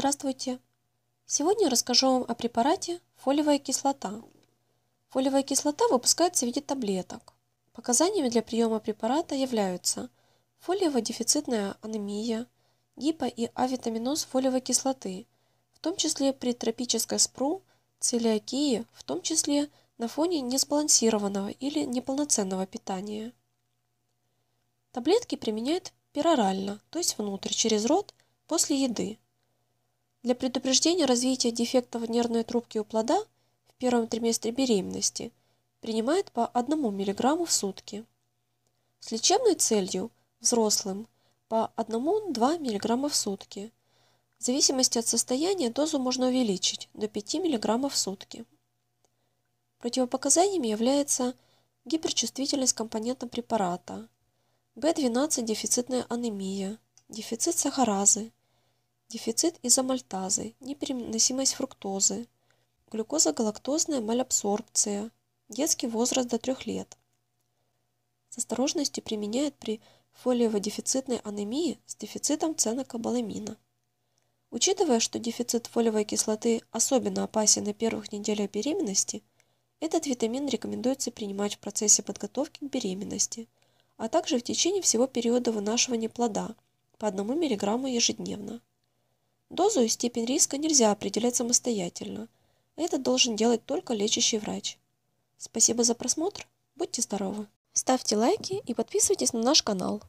Здравствуйте! Сегодня я расскажу вам о препарате фолиевая кислота. Фолиевая кислота выпускается в виде таблеток. Показаниями для приема препарата являются фолиево-дефицитная анемия, гипо- и авитаминоз фолиевой кислоты, в том числе при тропической спру, целиакии, в том числе на фоне несбалансированного или неполноценного питания. Таблетки применяют перорально, то есть внутрь, через рот, после еды. Для предупреждения развития дефектов нервной трубки у плода в первом триместре беременности принимает по 1 мг в сутки. С лечебной целью взрослым по 1-2 мг в сутки. В зависимости от состояния дозу можно увеличить до 5 мг в сутки. Противопоказаниями является гиперчувствительность компонента препарата, B12 дефицитная анемия, дефицит сахаразы, дефицит изомальтазы, непереносимость фруктозы, глюкозогалактозная малябсорбция, детский возраст до 3 лет. С осторожностью применяют при фолиево-дефицитной анемии с дефицитом цианокобаламина. Учитывая, что дефицит фолиевой кислоты особенно опасен на первых неделях беременности, этот витамин рекомендуется принимать в процессе подготовки к беременности, а также в течение всего периода вынашивания плода по 1 мг ежедневно. Дозу и степень риска нельзя определять самостоятельно. Это должен делать только лечащий врач. Спасибо за просмотр. Будьте здоровы. Ставьте лайки и подписывайтесь на наш канал.